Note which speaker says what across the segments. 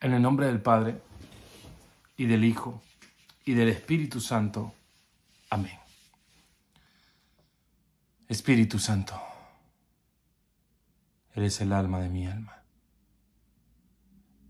Speaker 1: En el nombre del Padre, y del Hijo, y del Espíritu Santo. Amén. Espíritu Santo, eres el alma de mi alma.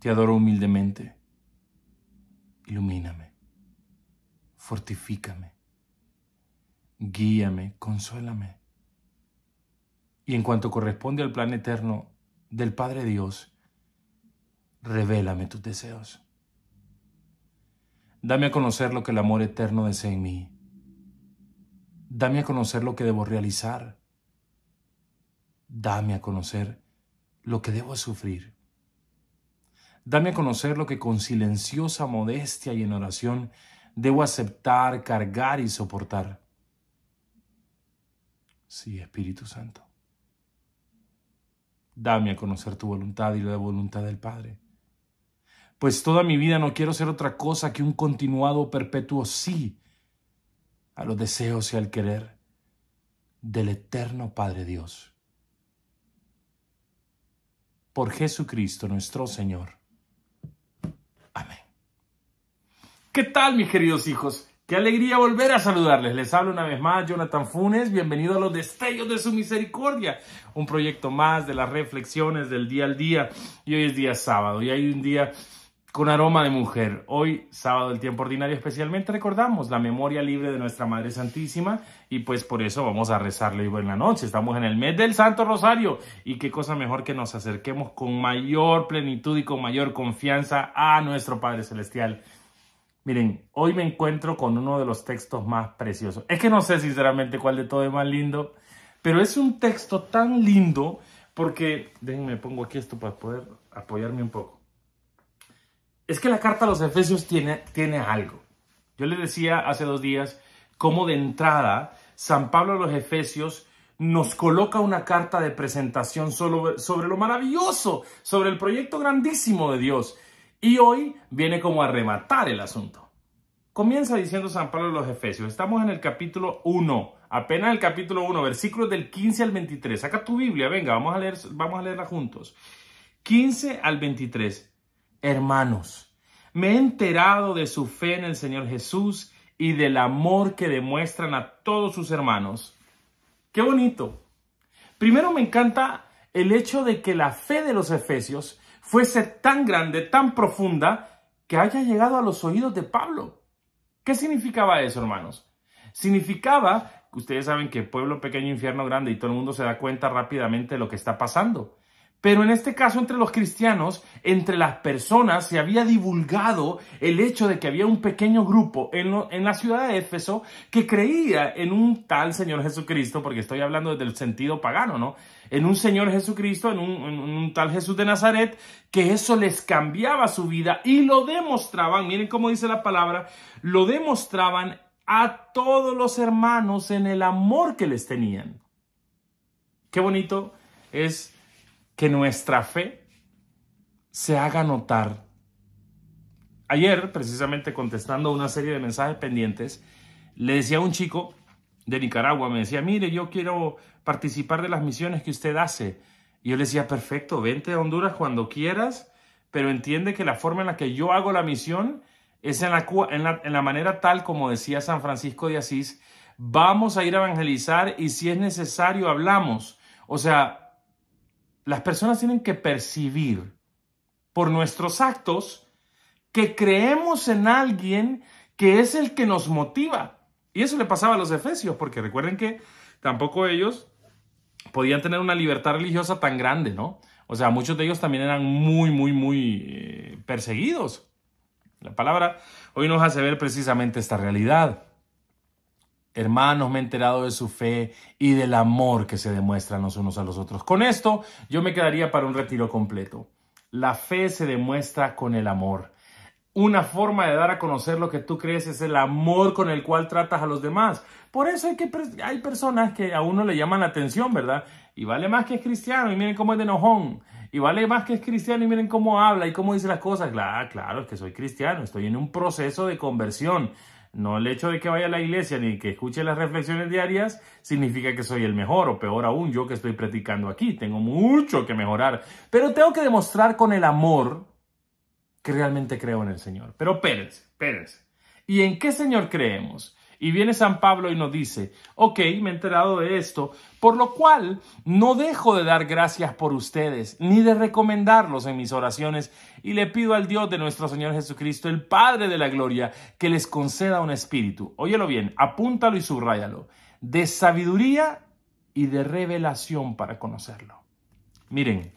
Speaker 1: Te adoro humildemente. Ilumíname, fortifícame, guíame, consuélame. Y en cuanto corresponde al plan eterno del Padre Dios, revélame tus deseos. Dame a conocer lo que el amor eterno desea en mí. Dame a conocer lo que debo realizar. Dame a conocer lo que debo sufrir. Dame a conocer lo que con silenciosa modestia y en oración debo aceptar, cargar y soportar. Sí, Espíritu Santo. Dame a conocer tu voluntad y la voluntad del Padre pues toda mi vida no quiero ser otra cosa que un continuado perpetuo sí a los deseos y al querer del eterno Padre Dios. Por Jesucristo nuestro Señor. Amén. ¿Qué tal, mis queridos hijos? Qué alegría volver a saludarles. Les hablo una vez más Jonathan Funes. Bienvenido a los destellos de su misericordia. Un proyecto más de las reflexiones del día al día. Y hoy es día sábado y hay un día con aroma de mujer. Hoy, sábado del tiempo ordinario, especialmente recordamos la memoria libre de nuestra Madre Santísima y pues por eso vamos a rezarle y en la noche. Estamos en el mes del Santo Rosario y qué cosa mejor que nos acerquemos con mayor plenitud y con mayor confianza a nuestro Padre Celestial. Miren, hoy me encuentro con uno de los textos más preciosos. Es que no sé sinceramente cuál de todo es más lindo, pero es un texto tan lindo porque, déjenme pongo aquí esto para poder apoyarme un poco es que la carta a los Efesios tiene, tiene algo. Yo les decía hace dos días cómo de entrada San Pablo a los Efesios nos coloca una carta de presentación sobre lo maravilloso, sobre el proyecto grandísimo de Dios. Y hoy viene como a rematar el asunto. Comienza diciendo San Pablo a los Efesios. Estamos en el capítulo 1, apenas el capítulo 1, versículos del 15 al 23. Saca tu Biblia, venga, vamos a, leer, vamos a leerla juntos. 15 al 23 hermanos, me he enterado de su fe en el Señor Jesús y del amor que demuestran a todos sus hermanos. Qué bonito. Primero me encanta el hecho de que la fe de los efesios fuese tan grande, tan profunda, que haya llegado a los oídos de Pablo. ¿Qué significaba eso, hermanos? Significaba, ustedes saben que pueblo pequeño, infierno grande, y todo el mundo se da cuenta rápidamente de lo que está pasando. Pero en este caso entre los cristianos, entre las personas, se había divulgado el hecho de que había un pequeño grupo en, la ciudad de Éfeso que creía en un tal Señor Jesucristo, porque estoy hablando desde el sentido pagano, ¿no? En un Señor Jesucristo, en un, en un tal Jesús de Nazaret, que eso les cambiaba su vida y lo demostraban, miren cómo dice la palabra, lo demostraban a todos los hermanos en el amor que les tenían. Qué bonito es que nuestra fe se haga notar. Ayer, precisamente contestando una serie de mensajes pendientes, le decía a un chico de Nicaragua, me decía, mire, yo quiero participar de las misiones que usted hace. Y yo le decía, perfecto, vente a Honduras cuando quieras, pero entiende que la forma en la que yo hago la misión es en la, en en la manera tal como decía San Francisco de Asís, vamos a ir a evangelizar y si es necesario hablamos. O sea, las personas tienen que percibir por nuestros actos que creemos en alguien que es el que nos motiva. Y eso le pasaba a los efesios, porque recuerden que tampoco ellos podían tener una libertad religiosa tan grande, ¿no? O sea, muchos de ellos también eran muy, muy, muy eh, perseguidos. La palabra hoy nos hace ver precisamente esta realidad. Hermanos, me he enterado de su fe y del amor que se demuestran los unos a los otros. Con esto yo me quedaría para un retiro completo. La fe se demuestra con el amor. Una forma de dar a conocer lo que tú crees es el amor con el cual tratas a los demás. Por eso hay, que, hay personas que a uno le llaman la atención, ¿verdad? Y vale más que es cristiano y miren cómo es de enojón. Y vale más que es cristiano y miren cómo habla y cómo dice las cosas. Claro, claro, es que soy cristiano, estoy en un proceso de conversión. No el hecho de que vaya a la iglesia ni que escuche las reflexiones diarias significa que soy el mejor o peor aún yo que estoy practicando aquí. Tengo mucho que mejorar, pero tengo que demostrar con el amor que realmente creo en el Señor. Pero espérense, espérense. ¿Y en qué Señor creemos? Y viene San Pablo y nos dice, ok, me he enterado de esto, por lo cual no dejo de dar gracias por ustedes, ni de recomendarlos en mis oraciones, y le pido al Dios de nuestro Señor Jesucristo, el Padre de la Gloria, que les conceda un espíritu, óyelo bien, apúntalo y subráyalo, de sabiduría y de revelación para conocerlo. Miren,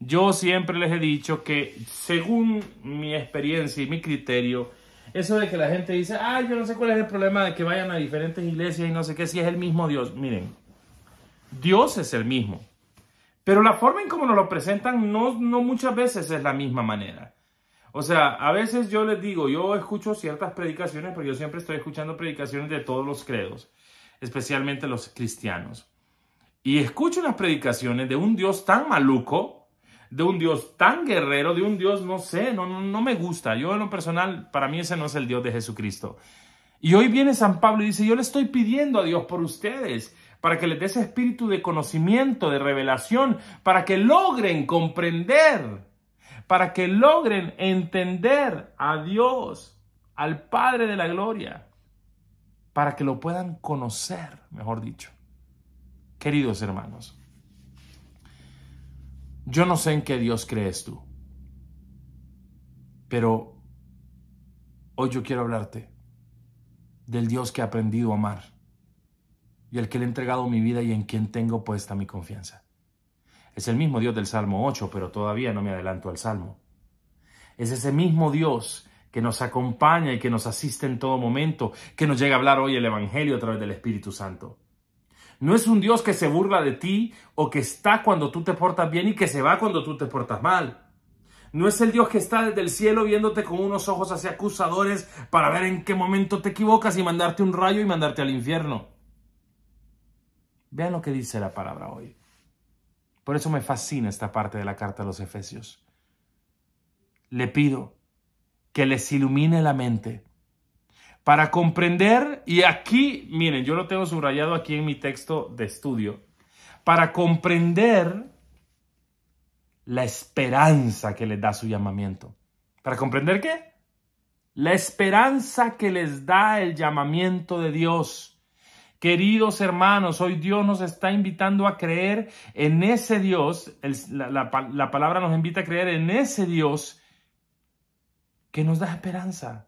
Speaker 1: yo siempre les he dicho que según mi experiencia y mi criterio, eso de que la gente dice, ay, yo no sé cuál es el problema de que vayan a diferentes iglesias y no sé qué, si es el mismo Dios. Miren, Dios es el mismo. Pero la forma en cómo nos lo presentan no, no muchas veces es la misma manera. O sea, a veces yo les digo, yo escucho ciertas predicaciones, pero yo siempre estoy escuchando predicaciones de todos los credos, especialmente los cristianos. Y escucho unas predicaciones de un Dios tan maluco, de un Dios tan guerrero, de un Dios, no sé, no, no, me gusta. Yo en lo personal, para mí ese no es el Dios de Jesucristo. Y hoy viene San Pablo y dice, yo le estoy pidiendo a Dios por ustedes, para que les dé ese espíritu de conocimiento, de revelación, para que logren comprender, para que logren entender a Dios, al Padre de la Gloria, para que lo puedan conocer, mejor dicho. Queridos hermanos, yo no sé en qué Dios crees tú, pero hoy yo quiero hablarte del Dios que he aprendido a amar y al que le he entregado mi vida y en quien tengo puesta mi confianza. Es el mismo Dios del Salmo 8, pero todavía no me adelanto al Salmo. Es ese mismo Dios que nos acompaña y que nos asiste en todo momento, que nos llega a hablar hoy el Evangelio a través del Espíritu Santo. No es un Dios que se burla de ti o que está cuando tú te portas bien y que se va cuando tú te portas mal. No es el Dios que está desde el cielo viéndote con unos ojos así acusadores para ver en qué momento te equivocas y mandarte un rayo y mandarte al infierno. Vean lo que dice la palabra hoy. Por eso me fascina esta parte de la carta a los Efesios. Le pido que les ilumine la mente para comprender, y aquí, miren, yo lo tengo subrayado aquí en mi texto de estudio, para comprender la esperanza que les da su llamamiento. ¿Para comprender qué? La esperanza que les da el llamamiento de Dios. Queridos hermanos, hoy Dios nos está invitando a creer en ese Dios, la palabra nos invita a creer en ese Dios que nos da esperanza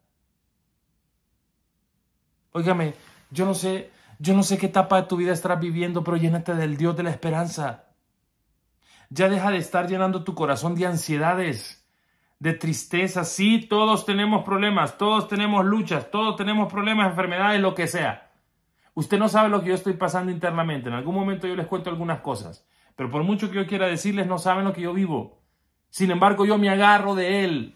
Speaker 1: Óigame, yo no sé, yo no sé qué etapa de tu vida estás viviendo, pero llénate del Dios de la esperanza. Ya deja de estar llenando tu corazón de ansiedades, de tristeza. Sí, todos tenemos problemas, todos tenemos luchas, todos tenemos problemas, enfermedades, lo que sea. Usted no sabe lo que yo estoy pasando internamente. En algún momento yo les cuento algunas cosas, pero por mucho que yo quiera decirles, no saben lo que yo vivo. Sin embargo, yo me agarro de Él.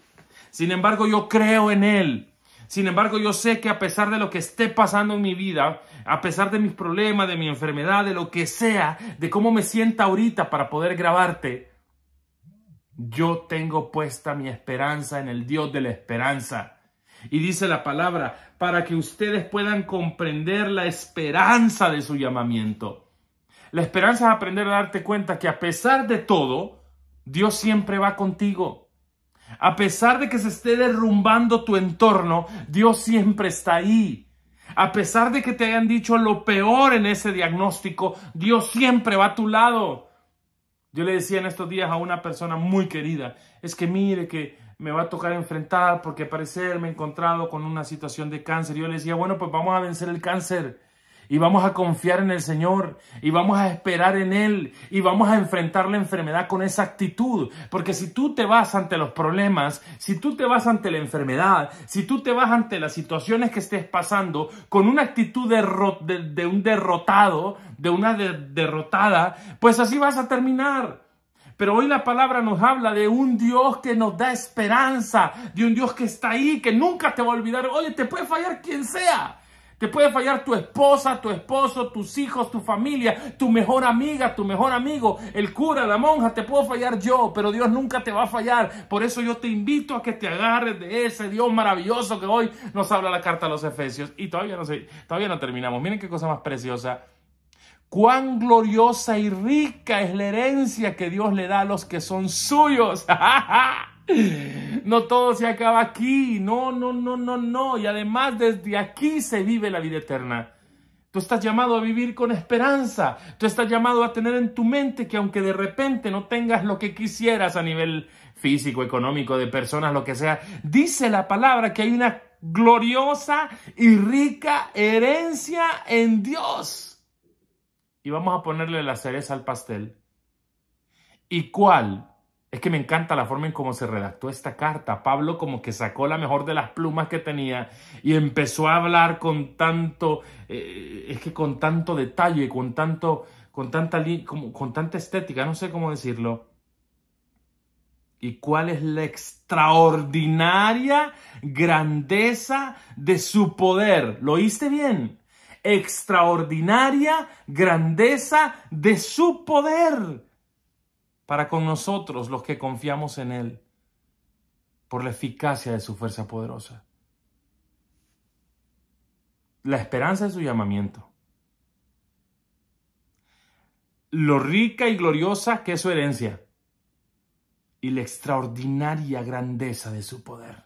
Speaker 1: Sin embargo, yo creo en Él. Sin embargo, yo sé que a pesar de lo que esté pasando en mi vida, a pesar de mis problemas, de mi enfermedad, de lo que sea, de cómo me sienta ahorita para poder grabarte, yo tengo puesta mi esperanza en el Dios de la esperanza. Y dice la palabra, para que ustedes puedan comprender la esperanza de su llamamiento. La esperanza es aprender a darte cuenta que a pesar de todo, Dios siempre va contigo. A pesar de que se esté derrumbando tu entorno, Dios siempre está ahí. A pesar de que te hayan dicho lo peor en ese diagnóstico, Dios siempre va a tu lado. Yo le decía en estos días a una persona muy querida, es que mire que me va a tocar enfrentar porque al parecer me he encontrado con una situación de cáncer. Yo le decía, bueno, pues vamos a vencer el cáncer y vamos a confiar en el Señor y vamos a esperar en Él y vamos a enfrentar la enfermedad con esa actitud. Porque si tú te vas ante los problemas, si tú te vas ante la enfermedad, si tú te vas ante las situaciones que estés pasando con una actitud de, un derrotado, de una derrotada, pues así vas a terminar. Pero hoy la palabra nos habla de un Dios que nos da esperanza, de un Dios que está ahí, que nunca te va a olvidar. Oye, te puede fallar quien sea, te puede fallar tu esposa, tu esposo, tus hijos, tu familia, tu mejor amiga, tu mejor amigo, el cura, la monja. Te puedo fallar yo, pero Dios nunca te va a fallar. Por eso yo te invito a que te agarres de ese Dios maravilloso que hoy nos habla la carta a los Efesios. Y todavía no, sé, todavía no terminamos. Miren qué cosa más preciosa. Cuán gloriosa y rica es la herencia que Dios le da a los que son suyos. no todo se acaba aquí, no, no, no, no, no. Y además desde aquí se vive la vida eterna. Tú estás llamado a vivir con esperanza. Tú estás llamado a tener en tu mente que aunque de repente no tengas lo que quisieras a nivel físico, económico, de personas, lo que sea, dice la palabra que hay una gloriosa y rica herencia en Dios. Y vamos a ponerle la cereza al pastel. ¿Y cuál es que me encanta la forma en cómo se redactó esta carta. Pablo como que sacó la mejor de las plumas que tenía y empezó a hablar con tanto, eh, es que con tanto detalle, con tanto, con tanta, como, con tanta estética, no sé cómo decirlo. ¿Y cuál es la extraordinaria grandeza de su poder? ¿Lo oíste bien? Extraordinaria grandeza de su poder para con nosotros los que confiamos en Él, por la eficacia de su fuerza poderosa. La esperanza de su llamamiento. Lo rica y gloriosa que es su herencia. Y la extraordinaria grandeza de su poder.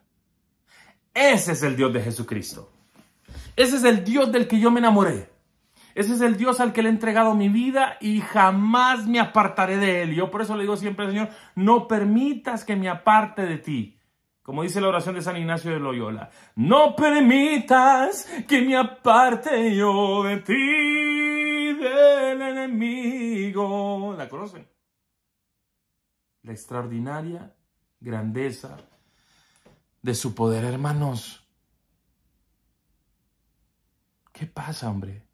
Speaker 1: Ese es el Dios de Jesucristo. Ese es el Dios del que yo me enamoré. Ese es el Dios al que le he entregado mi vida y jamás me apartaré de él. Yo por eso le digo siempre, Señor, no permitas que me aparte de ti. Como dice la oración de San Ignacio de Loyola, no permitas que me aparte yo de ti, del enemigo. ¿La conocen? La extraordinaria grandeza de su poder, hermanos. ¿Qué pasa, hombre?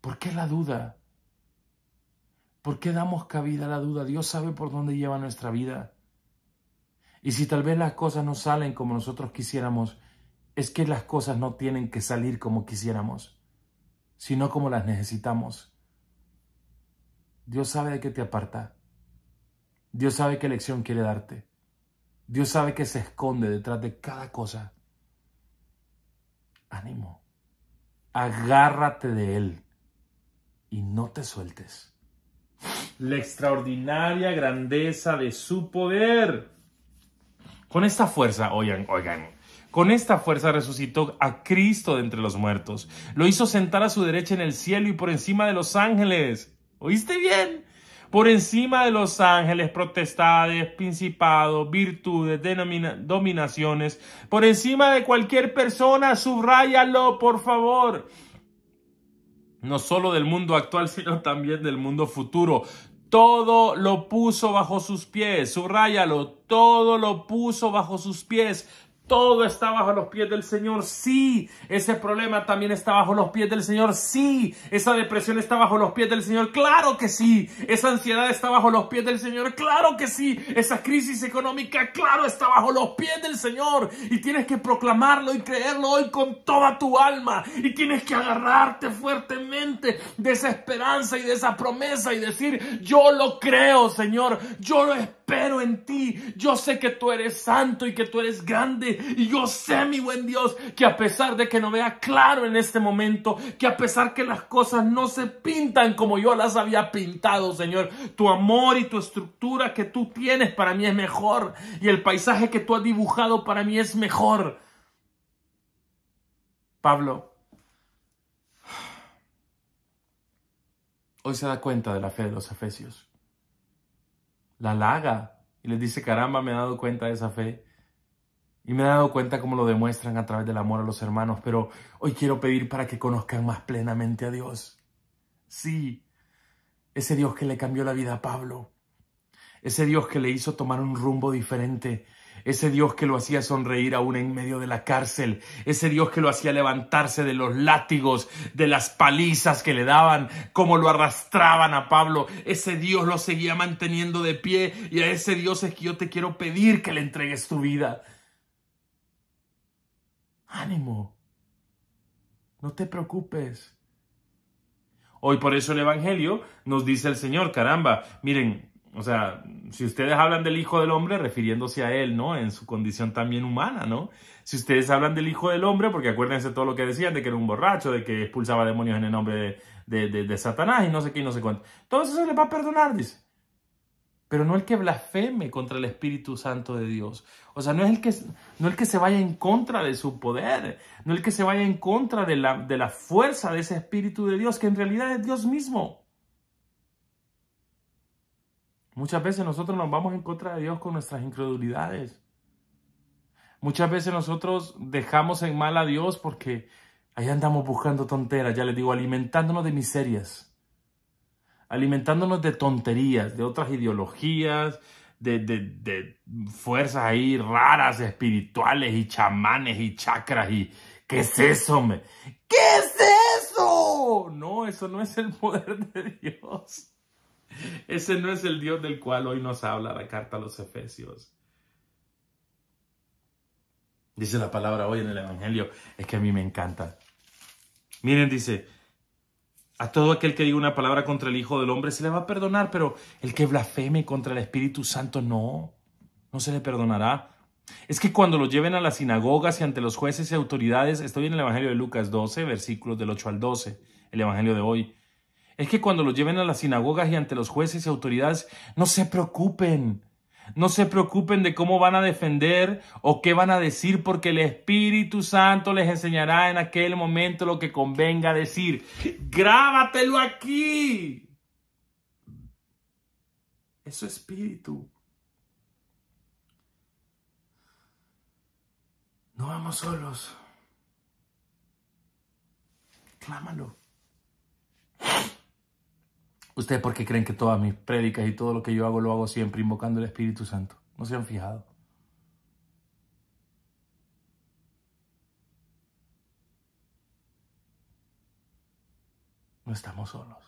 Speaker 1: ¿Por qué la duda? ¿Por qué damos cabida a la duda? Dios sabe por dónde lleva nuestra vida. Y si tal vez las cosas no salen como nosotros quisiéramos, es que las cosas no tienen que salir como quisiéramos, sino como las necesitamos. Dios sabe de qué te aparta. Dios sabe qué lección quiere darte. Dios sabe que se esconde detrás de cada cosa. Ánimo. Agárrate de Él y no te sueltes. La extraordinaria grandeza de su poder. Con esta fuerza, oigan, oigan, con esta fuerza resucitó a Cristo de entre los muertos. Lo hizo sentar a su derecha en el cielo y por encima de los ángeles. ¿Oíste bien? Por encima de los ángeles, protestades, principados, virtudes, dominaciones, por encima de cualquier persona, subráyalo, por favor no solo del mundo actual, sino también del mundo futuro. Todo lo puso bajo sus pies, subráyalo, todo lo puso bajo sus pies todo está bajo los pies del Señor. Sí, ese problema también está bajo los pies del Señor. Sí, esa depresión está bajo los pies del Señor. Claro que sí. Esa ansiedad está bajo los pies del Señor. Claro que sí. Esa crisis económica, claro, está bajo los pies del Señor. Y tienes que proclamarlo y creerlo hoy con toda tu alma. Y tienes que agarrarte fuertemente de esa esperanza y de esa promesa y decir, yo lo creo, Señor. Yo lo espero pero en ti. Yo sé que tú eres santo y que tú eres grande. Y yo sé, mi buen Dios, que a pesar de que no vea claro en este momento, que a pesar que las cosas no se pintan como yo las había pintado, Señor, tu amor y tu estructura que tú tienes para mí es mejor. Y el paisaje que tú has dibujado para mí es mejor. Pablo, hoy se da cuenta de la fe de los efesios la halaga y les dice, caramba, me he dado cuenta de esa fe. Y me he dado cuenta cómo lo demuestran a través del amor a los hermanos, pero hoy quiero pedir para que conozcan más plenamente a Dios. Sí, ese Dios que le cambió la vida a Pablo, ese Dios que le hizo tomar un rumbo diferente, ese Dios que lo hacía sonreír aún en medio de la cárcel, ese Dios que lo hacía levantarse de los látigos, de las palizas que le daban, como lo arrastraban a Pablo, ese Dios lo seguía manteniendo de pie y a ese Dios es que yo te quiero pedir que le entregues tu vida. Ánimo, no te preocupes. Hoy por eso el Evangelio nos dice el Señor, caramba, miren, o sea, si ustedes hablan del Hijo del Hombre, refiriéndose a Él, ¿no? En su condición también humana, ¿no? Si ustedes hablan del Hijo del Hombre, porque acuérdense todo lo que decían, de que era un borracho, de que expulsaba demonios en el nombre de, de, Satanás y no sé qué y no sé cuánto. Todo eso se les va a perdonar, dice. Pero no el que blasfeme contra el Espíritu Santo de Dios. O sea, no es el que, no el que se vaya en contra de su poder, no el que se vaya en contra de la, de la fuerza de ese Espíritu de Dios, que en realidad es Dios mismo. Muchas veces nosotros nos vamos en contra de Dios con nuestras incredulidades. Muchas veces nosotros dejamos en mal a Dios porque ahí andamos buscando tonteras, ya les digo, alimentándonos de miserias, alimentándonos de tonterías, de otras ideologías, de, de, fuerzas ahí raras, espirituales y chamanes y chakras y ¿qué es eso? Me? ¿Qué es eso? No, eso no es el poder de Dios. Ese no es el Dios del cual hoy nos habla la carta a los Efesios. Dice la palabra hoy en el Evangelio. Es que a mí me encanta. Miren, dice, a todo aquel que diga una palabra contra el Hijo del Hombre se le va a perdonar, pero el que blasfeme contra el Espíritu Santo no, no se le perdonará. Es que cuando lo lleven a las sinagogas y ante los jueces y autoridades, estoy en el Evangelio de Lucas 12, versículos del 8 al 12, el Evangelio de hoy, es que cuando los lleven a las sinagogas y ante los jueces y autoridades, no se preocupen. No se preocupen de cómo van a defender o qué van a decir, porque el Espíritu Santo les enseñará en aquel momento lo que convenga decir. Grábatelo aquí. Es Espíritu. No vamos solos. Clámalo. ¿Ustedes por qué creen que todas mis prédicas y todo lo que yo hago lo hago siempre invocando el Espíritu Santo? ¿No se han fijado? No estamos solos.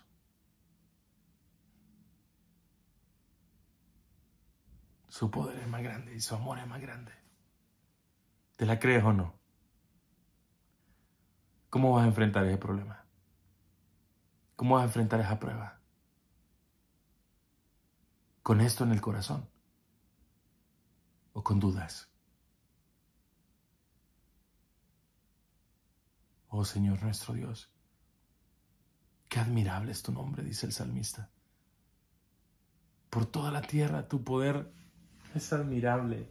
Speaker 1: Su poder es más grande y su amor es más grande. ¿Te la crees o no? ¿Cómo vas a enfrentar ese problema? ¿Cómo vas a enfrentar esa prueba? con esto en el corazón o con dudas. Oh Señor nuestro Dios, qué admirable es tu nombre, dice el salmista. Por toda la tierra tu poder es admirable.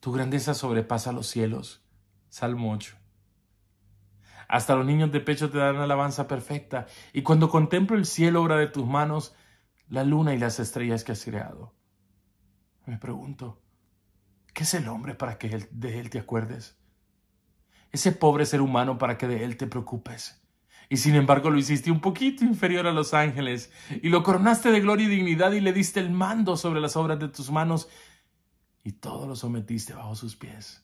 Speaker 1: Tu grandeza sobrepasa los cielos. Salmo 8. Hasta los niños de pecho te dan alabanza perfecta, y cuando contemplo el cielo, obra de tus manos, la luna y las estrellas que has creado. Me pregunto, ¿qué es el hombre para que de él te acuerdes? Ese pobre ser humano para que de él te preocupes. Y sin embargo lo hiciste un poquito inferior a los ángeles, y lo coronaste de gloria y dignidad y le diste el mando sobre las obras de tus manos, y todo lo sometiste bajo sus pies.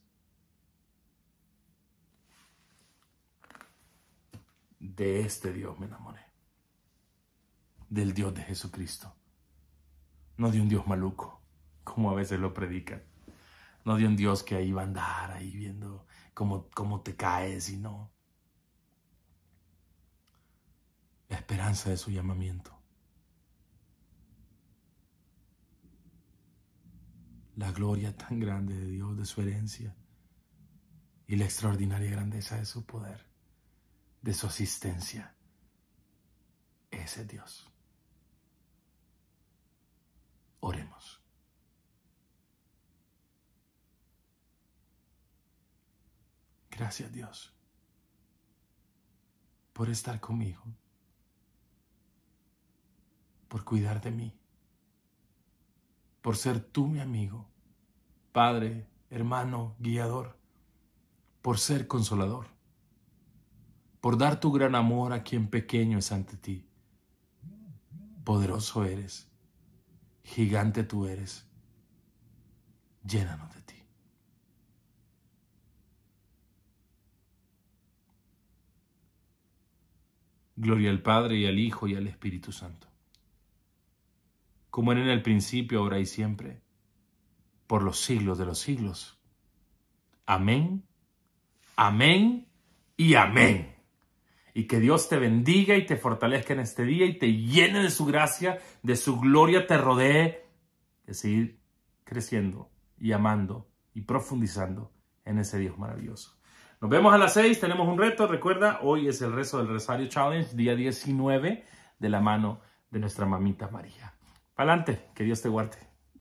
Speaker 1: De este Dios me enamoré del Dios de Jesucristo. No de un Dios maluco, como a veces lo predican. No de un Dios que ahí va a andar, ahí viendo cómo, cómo te caes y no. La esperanza de su llamamiento. La gloria tan grande de Dios, de su herencia y la extraordinaria grandeza de su poder, de su asistencia. Ese Dios. Oremos. Gracias Dios por estar conmigo, por cuidar de mí, por ser tú mi amigo, Padre, hermano, guiador, por ser consolador, por dar tu gran amor a quien pequeño es ante ti. Poderoso eres gigante tú eres, llénanos de ti. Gloria al Padre y al Hijo y al Espíritu Santo, como era en el principio, ahora y siempre, por los siglos de los siglos. Amén, amén y amén y que Dios te bendiga y te fortalezca en este día y te llene de su gracia, de su gloria te rodee, de seguir creciendo y amando y profundizando en ese Dios maravilloso. Nos vemos a las seis. tenemos un reto, recuerda, hoy es el rezo del Rosario Challenge, día 19, de la mano de nuestra mamita María. Pa'lante, que Dios te guarde.